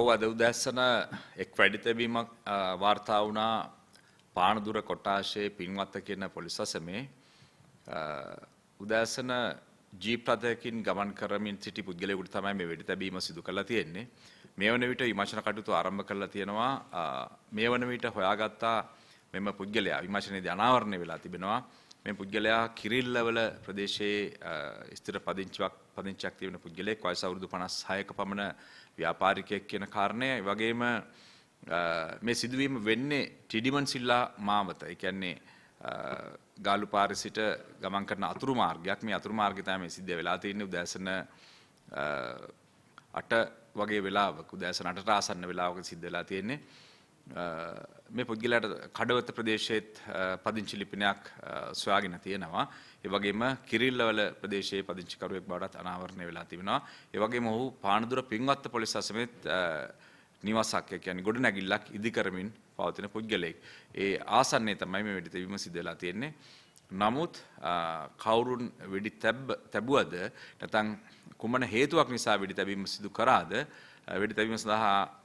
ඔව අද උදැස්සන එක් වැඩිතැබීමක් වාර්තා වුණා පානදුර කොට්ටාශයේ පින්වත්ත කියන පොලිසසමේ උදෑසන ජීප්‍රදයකින් ගමන් කරමින් සිටි පුද්ගලයකුට තමයි මේ වෙඩි තැබීම සිදු කරලා තියෙන්නේ. මේ වන විට විමර්ශන කටයුතු ආරම්භ කරලා තියෙනවා. මේ වන විට හොයාගත්තා මෙම පුද්ගලයා විමර්ශනයේදී අනාවරණය වෙලා තිබෙනවා. මේ පුද්ගලයා කිරිල්ලවල ප්‍රදේශයේ ස්ථිර පදිංචිවක් පදිංචියක් තියෙන පුද්ගලයෙක් වයස අවුරුදු 56ක පමණ ව්‍යාපාරිකයෙක් කියන කාරණය ඒ වගේම මේ සිදුවීම වෙන්නේ ටිඩිමන් සිල්ලා මාවත. ඒ කියන්නේ ගාලු පාරේ සිට ගමන් කරන අතුරු මාර්ගයක්. මේ අතුරු මාර්ගය තමයි සිද්ධ වෙලා තියෙන්නේ උදෑසන අට වගේ වෙලාවක උදෑසන අටට ආසන්න වෙලාවක සිද්ධ වෙලා තියෙන්නේ. මේ පුද්ගලයාට කඩවත ප්‍රදේශයේත් පදිංචි ලිපිනයක් සොයාගෙන තියෙනවා. ඒ වගේම කිරිල්ලවල ප්‍රදේශයේ පදිංචිකරුවෙක් බවට අනාවරණය වෙලා තිබෙනවා. ඒ වගේම ඔහු පානදුර පින්වත්ත පොලිස් අසමෙත් නිවාසක් ඒ කියන්නේ ගොඩනැගිල්ලක් ඉදිකරමින් පවතින පුද්ගලයෙක්. ඒ ආසන්නයේ තමයි මේ වෙඩිත වීම සිදු වෙලා තියෙන්නේ. නමුත් කවුරුන් වෙඩි තැබ් තැබුවද නැත්නම් කුමන හේතුවක් නිසා වෙඩි තැබීම සිදු කරාද වෙඩි තැබීම සඳහා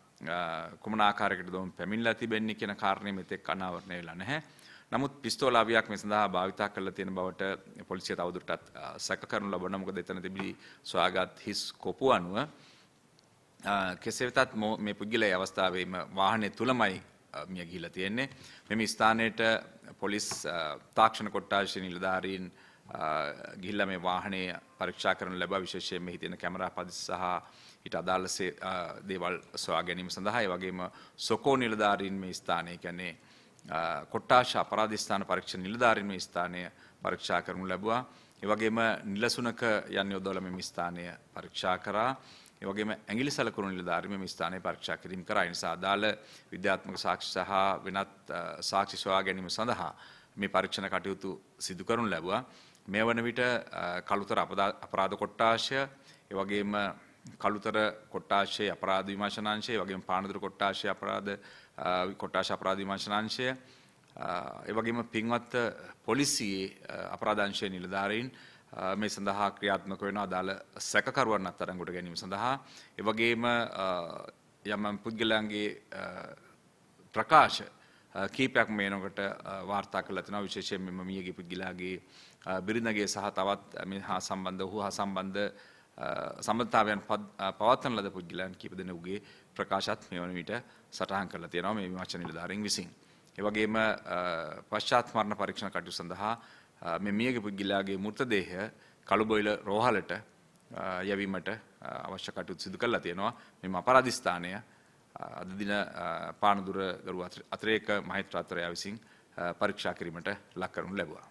කුමනාකාරකට දොම් පැමිල්ලා තිබෙන්නේ කියන කාරණය මෙතෙක් අනාවරණය වෙලා නැහැ. නමුත් පිස්තෝලාවියක් මේ සඳහා භාවිතා කරලා තියෙන බවට පොලිසිය තවදුරටත් සැක කරනු ලබන මොකද එතන තිබිලි සොයාගත් හිස් කොපු අනුව කෙසේ වෙතත් මේ පුද්ගලයා අවස්ථාවේම වාහනේ තුලමයි මිය ගිහිලා තියෙන්නේ. මෙම ස්ථානයේට පොලිස් තාක්ෂණ කොට්ටාශය නිලධාරීන් ගිල්ල මේ වාහනය පරීක්ෂා කරන ලැබ විශේෂයෙන් මෙහි තියෙන කැමරා පදිස් සහ ඊට අදාළ දේවල් සොයා ගැනීම සඳහා ඒ වගේම සොකෝ නිලධාරීන් මේ ස්ථානය කියන්නේ කොට්ටාශ අපරාධ ස්ථාන පරීක්ෂණ නිලධාරීන් මේ ස්ථානය පරීක්ෂා කරනු ලැබුවා. ඒ වගේම නිලසුනක යන් යොදවලා මේ ස්ථානය පරීක්ෂා කරා. ඒ වගේම ඇඟිලි සලකුණු නිලධාරීන් මේ ස්ථානය පරීක්ෂා කිරීම කරා. ඒ නිසා අදාළ විද්‍යාත්මක සාක්ෂි සහ වෙනත් සාක්ෂි සොයා ගැනීම සඳහා මේ පරීක්ෂණ කටයුතු සිදු කරනු ලැබුවා. මේ වන විට කළුතර අපරාධ කොට්ටාශය එවගේම කළුතර කොට්ටාශයේ අපරාධ විමර්ශනාංශය වගේම පානදුර කොට්ටාශය අපරාධ කොට්ටාශ අපරාධ විමර්ශනාංශය එවගේම පින්වත් පොලිසියේ අපරාධංශය නිලධාරීන් මේ සඳහා ක්‍රියාත්මක වෙන අදාළ සැකකරුවන් අත්අඩංගුවට ගැනීම සඳහා එවගේම යම් පුද්ගලයන්ගේ ප්‍රකාශ කීපයක් මේනොකට වාර්තා කළ තිනවා විශේෂයෙන් මෙම මියගේ පුද්ගලයාගේ බිරිඳගේ සහ තවත් මේ හා සම්බන්ධ ඔහු හා සම්බන්ධ සම්බන්ධතාවයන් පවත්වන ලද පුද්ගලයන් කීප දෙනෙකුගේ ප්‍රකාශත් මේ වන විට සටහන් කරලා තියෙනවා මේ විමර්ශන නිලධාරීන් විසින්. ඒ වගේම පශ්චාත් මරණ පරීක්ෂණ කටයුතු සඳහා මේ මියගේ පුද්ගලයාගේ මෘතදේහය කළුබොයිල රෝහලට යැවීමට අවශ්‍ය කටයුතු සිදු කරලා තියෙනවා. මෙම අපරාධ ස්ථානය අද දින පානදුර දරු අතිරේක මහේත්‍රාත්වරයා විසින් පරීක්ෂා කිරීමට ලක් කරනු ලැබුවා.